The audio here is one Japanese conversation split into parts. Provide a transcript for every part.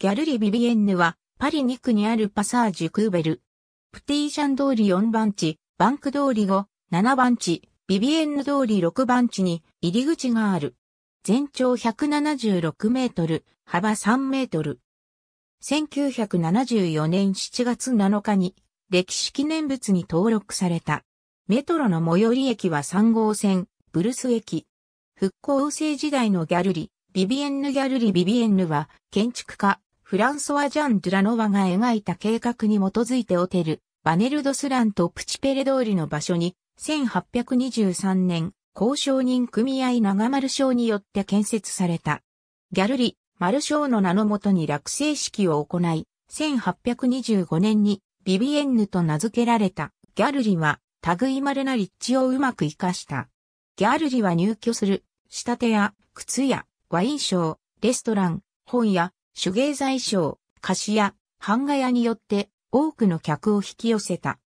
ギャルリ・ビビエンヌは、パリ2区にあるパサージュ・クーベル。プティシャン通り4番地、バンク通り5、7番地、ビビエンヌ通り6番地に入り口がある。全長176メートル、幅3メートル。1974年7月7日に歴史記念物に登録された。メトロの最寄り駅は3号線、ブルス駅。復興生時代のギャルリ、ビビエンヌ・ギャルリ・ビビエンヌは建築家、フランソワ・ジャン・ドゥラノワが描いた計画に基づいてオテル、バネルドスランとプチペレ通りの場所に、1823年、交渉人組合長丸賞によって建設された。ギャルリ、丸賞の名のもとに落成式を行い、1825年にビビエンヌと名付けられた。ギャルリは、類まれな立地をうまく活かした。ギャルリは入居する、仕立て屋、靴屋、ワインショー、レストラン、本屋、手芸材商、菓子屋、版画屋によって多くの客を引き寄せた。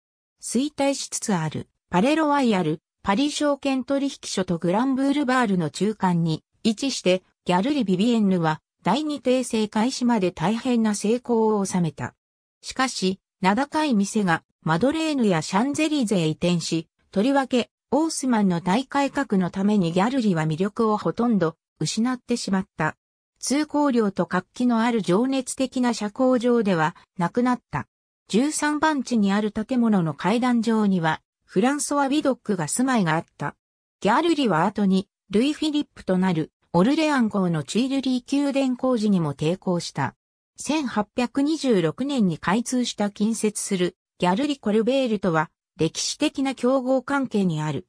衰退しつつあるパレロワイヤル、パリ証券取引所とグランブールバールの中間に位置してギャルリ・ビビエンヌは第二帝政開始まで大変な成功を収めた。しかし、名高い店がマドレーヌやシャンゼリーゼへ移転し、とりわけオースマンの大改革のためにギャルリは魅力をほとんど失ってしまった。通行料と活気のある情熱的な社交場ではなくなった。13番地にある建物の階段上には、フランソワ・ビドックが住まいがあった。ギャルリは後に、ルイ・フィリップとなる、オルレアン号のチールリー宮殿工事にも抵抗した。1826年に開通した近接する、ギャルリ・コルベールとは、歴史的な競合関係にある。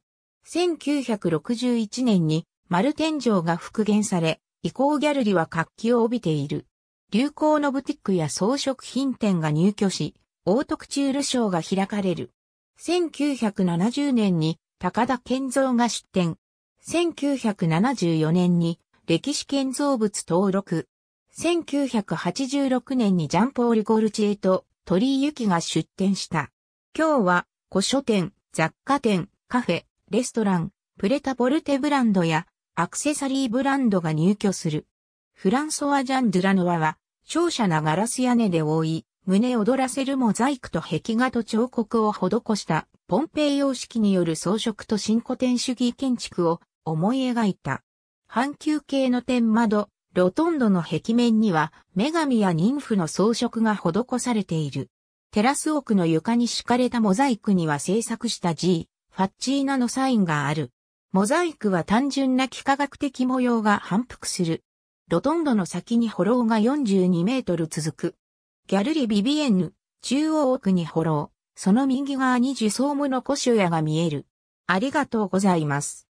1961年に、丸天井が復元され、以降ギャルリは活気を帯びている。流行のブティックや装飾品店が入居し、オートクチュールショーが開かれる。1970年に高田健造が出展。1974年に歴史建造物登録。1986年にジャンポール・ゴルチエと鳥居幸が出展した。今日は古書店、雑貨店、カフェ、レストラン、プレタポルテブランドやアクセサリーブランドが入居する。フランソワ・ジャン・ドゥラノワは、長者なガラス屋根で覆い、胸躍らせるモザイクと壁画と彫刻を施したポンペイ様式による装飾と新古典主義建築を思い描いた。半球形の天窓、ロトンドの壁面には女神や妊婦の装飾が施されている。テラス奥の床に敷かれたモザイクには制作した G、ファッチーナのサインがある。モザイクは単純な幾何学的模様が反復する。ロトンドの先にホローが42メートル続く。ギャルリ・ビビエンヌ、中央奥にホロー、その右側に樹層もの古書屋が見える。ありがとうございます。